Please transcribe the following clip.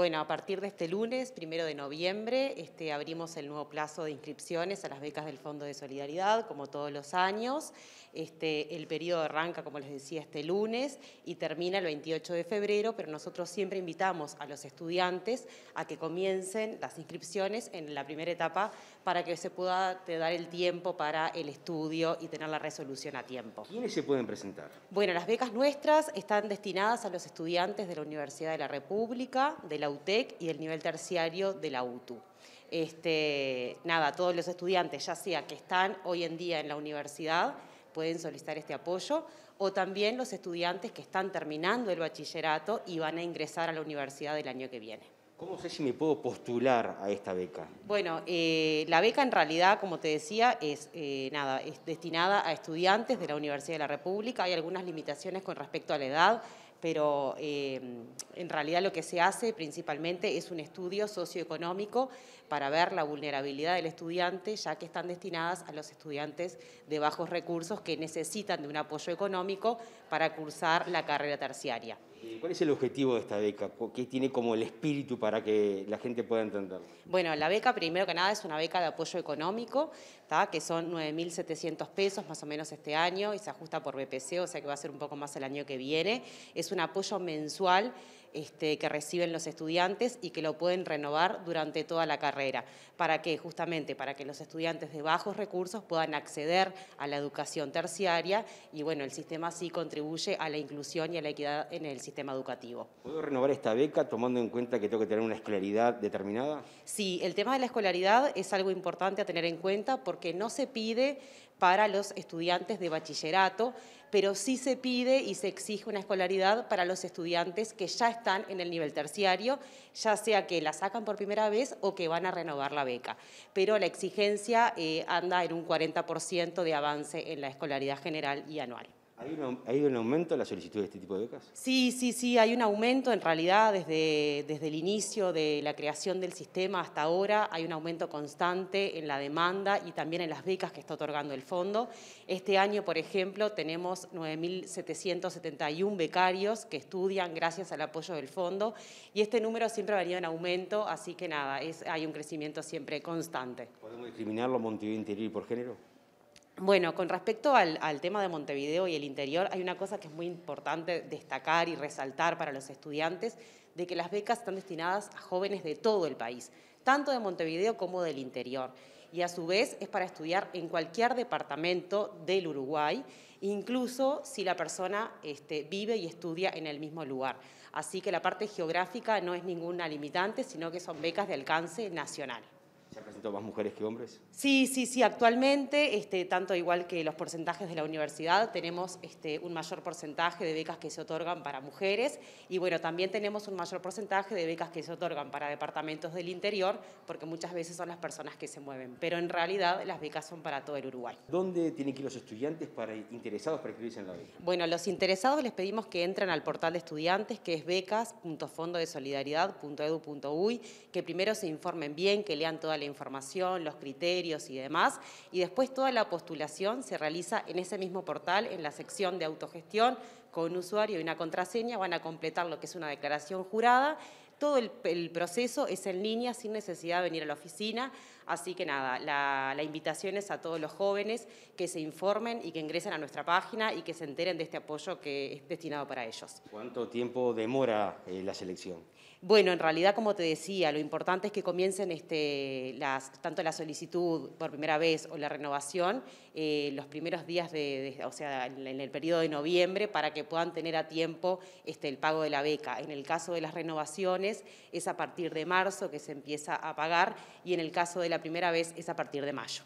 Bueno, a partir de este lunes, primero de noviembre, este, abrimos el nuevo plazo de inscripciones a las becas del Fondo de Solidaridad, como todos los años. Este, el periodo arranca, como les decía, este lunes y termina el 28 de febrero, pero nosotros siempre invitamos a los estudiantes a que comiencen las inscripciones en la primera etapa para que se pueda dar el tiempo para el estudio y tener la resolución a tiempo. ¿Quiénes se pueden presentar? Bueno, las becas nuestras están destinadas a los estudiantes de la Universidad de la República, de la y el nivel terciario de la UTU. Este, nada, todos los estudiantes, ya sea que están hoy en día en la universidad, pueden solicitar este apoyo, o también los estudiantes que están terminando el bachillerato y van a ingresar a la universidad el año que viene. ¿Cómo sé si me puedo postular a esta beca? Bueno, eh, la beca en realidad, como te decía, es, eh, nada, es destinada a estudiantes de la Universidad de la República. Hay algunas limitaciones con respecto a la edad, pero em, en realidad lo que se hace principalmente es un estudio socioeconómico para ver la vulnerabilidad del estudiante, ya que están destinadas a los estudiantes de bajos recursos que necesitan de un apoyo económico para cursar la carrera terciaria. Eh, ¿Cuál es el objetivo de esta beca? ¿Qué tiene como el espíritu para que la gente pueda entenderlo? Bueno, la beca, primero que nada, es una beca de apoyo económico, que son 9.700 pesos más o menos este año y se ajusta por BPC, o sea que va a ser un poco más el año que viene. Es un apoyo mensual este, que reciben los estudiantes y que lo pueden renovar durante toda la carrera. ¿Para que Justamente para que los estudiantes de bajos recursos puedan acceder a la educación terciaria y bueno, el sistema sí contribuye a la inclusión y a la equidad en el sistema educativo. ¿Puedo renovar esta beca tomando en cuenta que tengo que tener una escolaridad determinada? Sí, el tema de la escolaridad es algo importante a tener en cuenta porque no se pide para los estudiantes de bachillerato, pero sí se pide y se exige una escolaridad para los estudiantes que ya están en el nivel terciario, ya sea que la sacan por primera vez o que van a renovar la beca. Pero la exigencia eh, anda en un 40% de avance en la escolaridad general y anual. ¿Hay un, un, aumento en la solicitud de este tipo de becas? Sí, sí, sí, hay un aumento en realidad desde, desde el inicio de la creación del sistema hasta ahora, hay un aumento constante en la demanda y también en las becas que está otorgando el fondo. Este año, por ejemplo, tenemos 9.771 becarios que estudian gracias al apoyo del fondo y este número siempre ha venido en aumento, así que nada, es, hay un crecimiento siempre constante. ¿Podemos discriminarlo Montevideo Interior por género? Bueno, con respecto al, tema de Montevideo y el interior, hay una cosa que es muy importante destacar y resaltar para los estudiantes, de que las becas están destinadas a jóvenes de todo el país, tanto de Montevideo como del interior. Y a su vez es para estudiar en cualquier departamento del Uruguay, incluso si la persona este, vive y estudia en el mismo lugar. Así que la parte geográfica no es ninguna limitante, sino que son becas de alcance nacional. ¿Se presentado más mujeres que hombres? Sí, sí, sí. Actualmente, este, tanto igual que los porcentajes de la universidad, tenemos este, un mayor porcentaje de becas que se otorgan para mujeres y bueno, también tenemos un mayor porcentaje de becas que se otorgan para departamentos del interior, porque muchas veces son las personas que se mueven. Pero en realidad las becas son para todo el Uruguay. ¿Dónde tienen que ir los estudiantes para interesados para inscribirse en la beca? Bueno, los interesados les pedimos que entren al portal de estudiantes, que es becas.fondodesolidaridad.edu.uy, que primero se informen bien, que lean toda la la información, los criterios y demás. Y después toda la postulación se realiza en ese mismo portal, en la sección de autogestión, con un usuario y una contraseña, van a completar lo que es una declaración jurada. Todo el, el proceso es en línea sin necesidad de venir a la oficina. Así que nada, la, invitación es a todos los jóvenes que se informen y que ingresen a nuestra página y que se enteren de este apoyo que es destinado para ellos. ¿Cuánto tiempo demora eh, la selección? Bueno, en realidad, como te decía, lo importante es que comiencen este, tanto la solicitud por primera vez o la renovación eh, los primeros días, de, o sea, en el periodo de noviembre, para que puedan tener a tiempo este, el pago de la beca. En el caso de las renovaciones, es a partir de marzo que se empieza a pagar y en el caso de la primera vez es a partir de mayo.